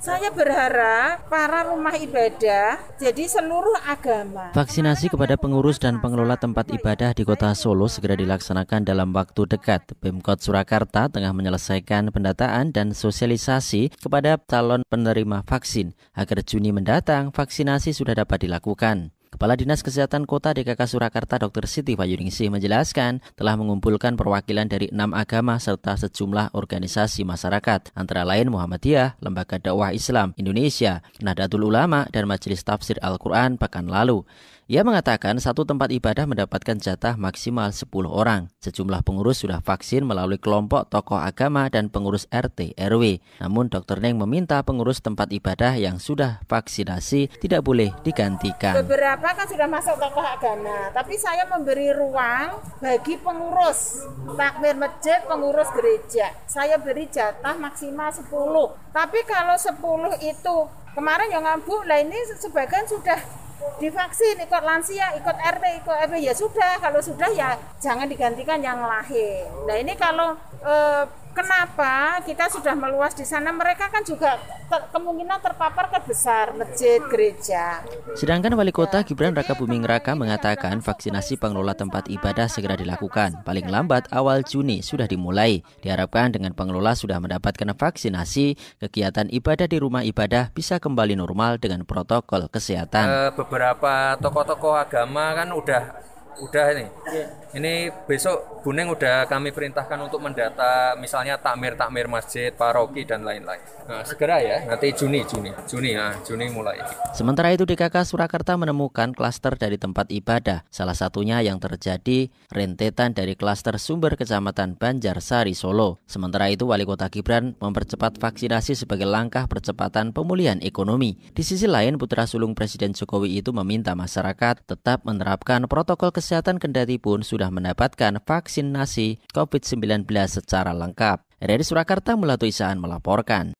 Saya berharap para rumah ibadah, jadi seluruh agama. Vaksinasi kepada pengurus dan pengelola tempat ibadah di kota Solo segera dilaksanakan dalam waktu dekat. Pemkot Surakarta tengah menyelesaikan pendataan dan sosialisasi kepada calon penerima vaksin. Agar Juni mendatang, vaksinasi sudah dapat dilakukan. Kepala Dinas Kesehatan Kota DKK Surakarta Dr. Siti Payuningsih menjelaskan telah mengumpulkan perwakilan dari enam agama serta sejumlah organisasi masyarakat, antara lain Muhammadiyah, Lembaga Dakwah Islam Indonesia, Nahdlatul Ulama, dan Majelis Tafsir Al-Quran pekan lalu. Ia mengatakan satu tempat ibadah mendapatkan jatah maksimal 10 orang. Sejumlah pengurus sudah vaksin melalui kelompok tokoh agama dan pengurus RT RW. Namun Dr. Neng meminta pengurus tempat ibadah yang sudah vaksinasi tidak boleh digantikan. Beberapa kan sudah masuk tokoh agama, tapi saya memberi ruang bagi pengurus takmir masjid, pengurus gereja. Saya beri jatah maksimal 10. Tapi kalau 10 itu kemarin yang ngambuk lah ini sebagian sudah divaksin ikut lansia ikut RT ikut RW ya sudah kalau sudah ya jangan digantikan yang lahir nah ini kalau eh, kenapa kita sudah meluas di sana mereka kan juga ter kemungkinan terpapar ke besar masjid gereja sedangkan wali kota Gibran Raka Buming Raka mengatakan vaksinasi pengelola tempat ibadah segera dilakukan paling lambat awal Juni sudah dimulai diharapkan dengan pengelola sudah mendapatkan vaksinasi kegiatan ibadah di rumah ibadah bisa kembali normal dengan protokol kesehatan eh, beberapa tokoh-tokoh agama kan udah udah ini. Yeah. Ini besok Buneng udah kami perintahkan untuk mendata misalnya takmir-takmir masjid, paroki dan lain-lain. Nah, segera ya, nanti Juni, Juni, Juni ya, Juni mulai. Sementara itu DKK Surakarta menemukan klaster dari tempat ibadah, salah satunya yang terjadi rentetan dari klaster sumber Kecamatan Banjarsari Solo. Sementara itu Wali Kota Gibran mempercepat vaksinasi sebagai langkah percepatan pemulihan ekonomi. Di sisi lain, putra sulung Presiden Jokowi itu meminta masyarakat tetap menerapkan protokol Kesehatan kendati pun sudah mendapatkan vaksinasi COVID-19 secara lengkap. Dari Surakarta, Melatu Isaan melaporkan.